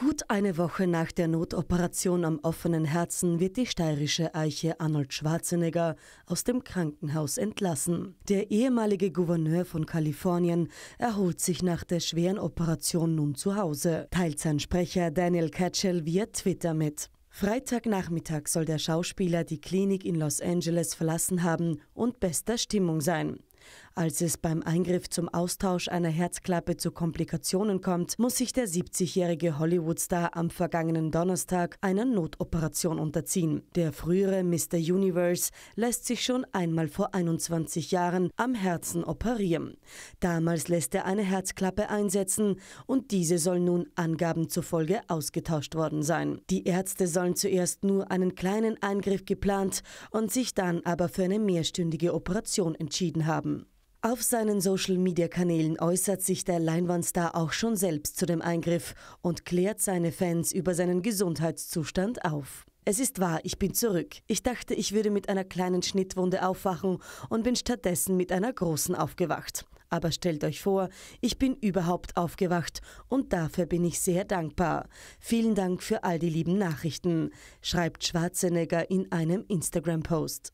Gut eine Woche nach der Notoperation am offenen Herzen wird die steirische Eiche Arnold Schwarzenegger aus dem Krankenhaus entlassen. Der ehemalige Gouverneur von Kalifornien erholt sich nach der schweren Operation nun zu Hause, teilt sein Sprecher Daniel Katchell via Twitter mit. Freitagnachmittag soll der Schauspieler die Klinik in Los Angeles verlassen haben und bester Stimmung sein. Als es beim Eingriff zum Austausch einer Herzklappe zu Komplikationen kommt, muss sich der 70-jährige Hollywood-Star am vergangenen Donnerstag einer Notoperation unterziehen. Der frühere Mr. Universe lässt sich schon einmal vor 21 Jahren am Herzen operieren. Damals lässt er eine Herzklappe einsetzen und diese soll nun Angaben zufolge ausgetauscht worden sein. Die Ärzte sollen zuerst nur einen kleinen Eingriff geplant und sich dann aber für eine mehrstündige Operation entschieden haben. Auf seinen Social-Media-Kanälen äußert sich der Leinwandstar auch schon selbst zu dem Eingriff und klärt seine Fans über seinen Gesundheitszustand auf. Es ist wahr, ich bin zurück. Ich dachte, ich würde mit einer kleinen Schnittwunde aufwachen und bin stattdessen mit einer großen aufgewacht. Aber stellt euch vor, ich bin überhaupt aufgewacht und dafür bin ich sehr dankbar. Vielen Dank für all die lieben Nachrichten, schreibt Schwarzenegger in einem Instagram-Post.